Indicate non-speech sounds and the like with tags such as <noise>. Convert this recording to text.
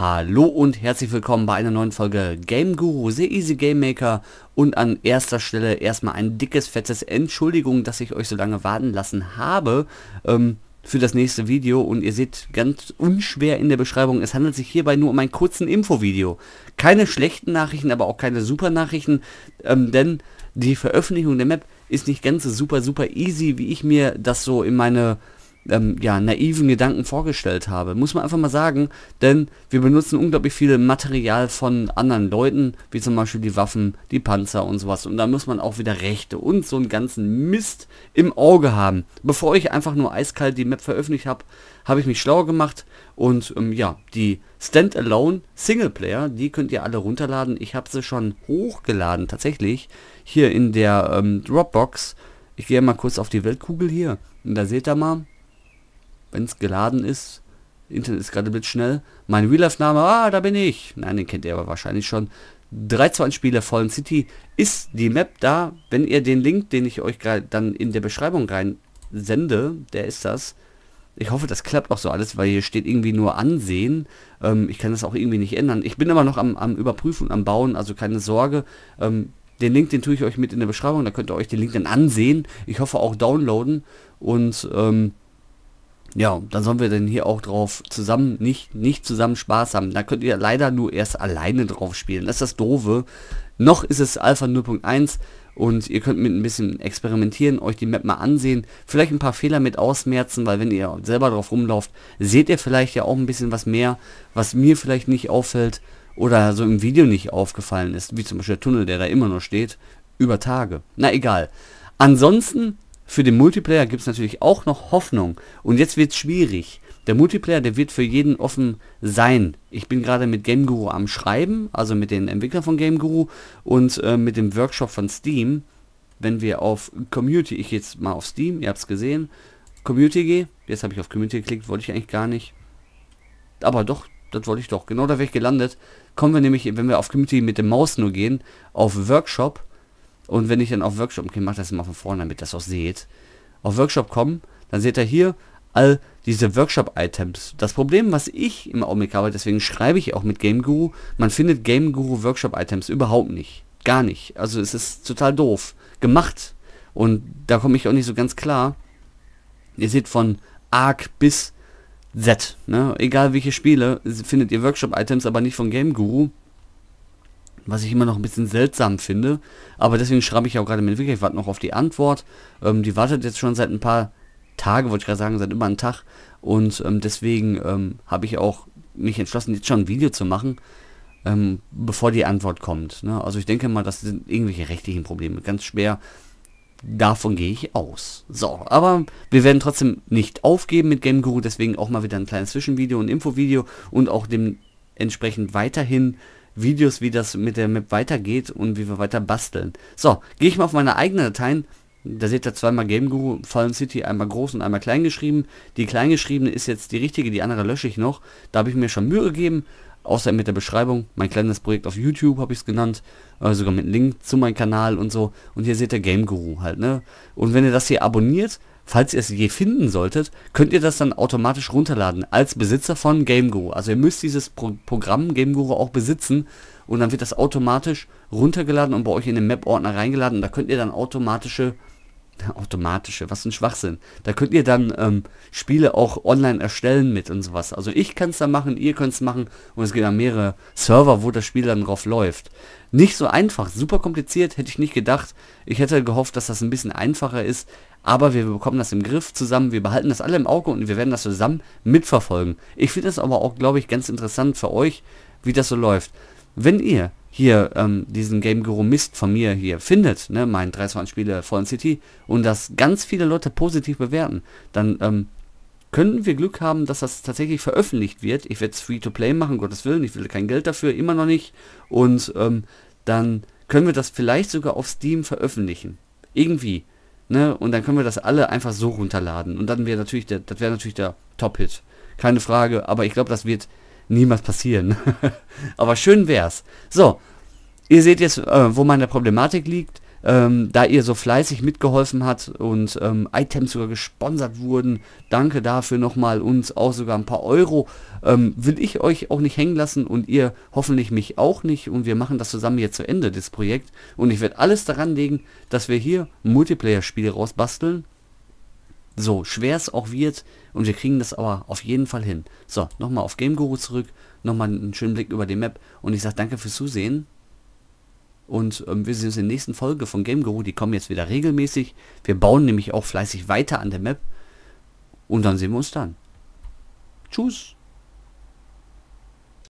Hallo und herzlich willkommen bei einer neuen Folge Game Guru, sehr easy Game Maker und an erster Stelle erstmal ein dickes, fettes Entschuldigung, dass ich euch so lange warten lassen habe ähm, für das nächste Video und ihr seht ganz unschwer in der Beschreibung, es handelt sich hierbei nur um einen kurzen Infovideo. Keine schlechten Nachrichten, aber auch keine super Nachrichten, ähm, denn die Veröffentlichung der Map ist nicht ganz so super, super easy, wie ich mir das so in meine ähm, ja, naiven Gedanken vorgestellt habe. Muss man einfach mal sagen, denn wir benutzen unglaublich viel Material von anderen Leuten, wie zum Beispiel die Waffen, die Panzer und sowas. Und da muss man auch wieder Rechte und so einen ganzen Mist im Auge haben. Bevor ich einfach nur eiskalt die Map veröffentlicht habe, habe ich mich schlauer gemacht und ähm, ja, die Standalone Singleplayer, die könnt ihr alle runterladen. Ich habe sie schon hochgeladen, tatsächlich, hier in der ähm, Dropbox. Ich gehe mal kurz auf die Weltkugel hier. Und da seht ihr mal, wenn es geladen ist, Internet ist gerade blitzschnell, mein Real Life Name, ah, da bin ich. Nein, den kennt ihr aber wahrscheinlich schon. 3 2 1 Spieler Fallen City ist die Map da. Wenn ihr den Link, den ich euch gerade dann in der Beschreibung rein sende, der ist das. Ich hoffe, das klappt auch so alles, weil hier steht irgendwie nur Ansehen. Ähm, ich kann das auch irgendwie nicht ändern. Ich bin aber noch am, am Überprüfen am Bauen, also keine Sorge. Ähm, den Link, den tue ich euch mit in der Beschreibung, da könnt ihr euch den Link dann ansehen. Ich hoffe auch downloaden und ähm, ja, dann sollen wir denn hier auch drauf zusammen, nicht, nicht zusammen Spaß haben. Da könnt ihr leider nur erst alleine drauf spielen. Das ist das Doofe. Noch ist es Alpha 0.1 und ihr könnt mit ein bisschen experimentieren, euch die Map mal ansehen, vielleicht ein paar Fehler mit ausmerzen, weil wenn ihr selber drauf rumlauft, seht ihr vielleicht ja auch ein bisschen was mehr, was mir vielleicht nicht auffällt oder so im Video nicht aufgefallen ist, wie zum Beispiel der Tunnel, der da immer noch steht, über Tage. Na egal. Ansonsten für den Multiplayer gibt es natürlich auch noch Hoffnung. Und jetzt wird es schwierig. Der Multiplayer, der wird für jeden offen sein. Ich bin gerade mit Game Guru am Schreiben, also mit den Entwicklern von Game Guru und äh, mit dem Workshop von Steam. Wenn wir auf Community, ich jetzt mal auf Steam, ihr habt es gesehen, Community gehe, jetzt habe ich auf Community geklickt, wollte ich eigentlich gar nicht. Aber doch, das wollte ich doch. Genau da wäre ich gelandet. Kommen wir nämlich, wenn wir auf Community mit dem Maus nur gehen, auf Workshop und wenn ich dann auf Workshop okay, mach das mal von vorne, damit ihr das auch seht. Auf Workshop kommen, dann seht ihr hier all diese Workshop-Items. Das Problem, was ich im Augenblick habe, deswegen schreibe ich auch mit Game Guru, man findet Game Guru Workshop-Items überhaupt nicht. Gar nicht. Also es ist total doof. Gemacht. Und da komme ich auch nicht so ganz klar. Ihr seht von Arc bis Z. Ne? Egal welche Spiele, findet ihr Workshop-Items, aber nicht von Game Guru was ich immer noch ein bisschen seltsam finde. Aber deswegen schreibe ich auch gerade mit Entwickler, ich warte noch auf die Antwort. Ähm, die wartet jetzt schon seit ein paar Tage, wollte ich gerade sagen, seit über einem Tag. Und ähm, deswegen ähm, habe ich auch mich entschlossen, jetzt schon ein Video zu machen, ähm, bevor die Antwort kommt. Ne? Also ich denke mal, das sind irgendwelche rechtlichen Probleme. Ganz schwer. Davon gehe ich aus. So, aber wir werden trotzdem nicht aufgeben mit Game Guru, deswegen auch mal wieder ein kleines Zwischenvideo und Infovideo und auch dementsprechend weiterhin Videos, wie das mit der Map weitergeht und wie wir weiter basteln. So, gehe ich mal auf meine eigenen Dateien. Da seht ihr zweimal Game Guru, Fallen City, einmal groß und einmal klein geschrieben. Die kleingeschriebene ist jetzt die richtige, die andere lösche ich noch. Da habe ich mir schon Mühe gegeben, außer mit der Beschreibung. Mein kleines Projekt auf YouTube habe ich es genannt, äh, sogar mit Link zu meinem Kanal und so. Und hier seht ihr Game Guru halt, ne? Und wenn ihr das hier abonniert, falls ihr es je finden solltet, könnt ihr das dann automatisch runterladen als Besitzer von GameGuru. Also ihr müsst dieses Pro Programm GameGuru auch besitzen und dann wird das automatisch runtergeladen und bei euch in den Map-Ordner reingeladen und da könnt ihr dann automatische automatische, was ein Schwachsinn. Da könnt ihr dann ähm, Spiele auch online erstellen mit und sowas. Also ich kann es da machen, ihr könnt es machen und es geht an mehrere Server, wo das Spiel dann drauf läuft. Nicht so einfach, super kompliziert, hätte ich nicht gedacht. Ich hätte gehofft, dass das ein bisschen einfacher ist, aber wir bekommen das im Griff zusammen, wir behalten das alle im Auge und wir werden das zusammen mitverfolgen. Ich finde es aber auch, glaube ich, ganz interessant für euch, wie das so läuft wenn ihr hier ähm, diesen Game Guru Mist von mir hier findet, ne, mein 23 Spiele von City, und das ganz viele Leute positiv bewerten, dann ähm, könnten wir Glück haben, dass das tatsächlich veröffentlicht wird. Ich werde es Free-to-Play machen, Gottes Willen, ich will kein Geld dafür, immer noch nicht. Und ähm, dann können wir das vielleicht sogar auf Steam veröffentlichen. Irgendwie. Ne? Und dann können wir das alle einfach so runterladen. Und dann wäre natürlich der, das wäre natürlich der Top-Hit. Keine Frage, aber ich glaube, das wird niemals passieren. <laughs> Aber schön wär's. So, ihr seht jetzt, äh, wo meine Problematik liegt. Ähm, da ihr so fleißig mitgeholfen habt und ähm, Items sogar gesponsert wurden, danke dafür nochmal uns auch sogar ein paar Euro, ähm, will ich euch auch nicht hängen lassen und ihr hoffentlich mich auch nicht und wir machen das zusammen jetzt zu Ende, das Projekt und ich werde alles daran legen, dass wir hier Multiplayer-Spiele rausbasteln so, schwer es auch wird. Und wir kriegen das aber auf jeden Fall hin. So, nochmal auf Game Guru zurück. Nochmal einen schönen Blick über die Map. Und ich sage danke fürs Zusehen. Und ähm, wir sehen uns in der nächsten Folge von Game Guru. Die kommen jetzt wieder regelmäßig. Wir bauen nämlich auch fleißig weiter an der Map. Und dann sehen wir uns dann. Tschüss.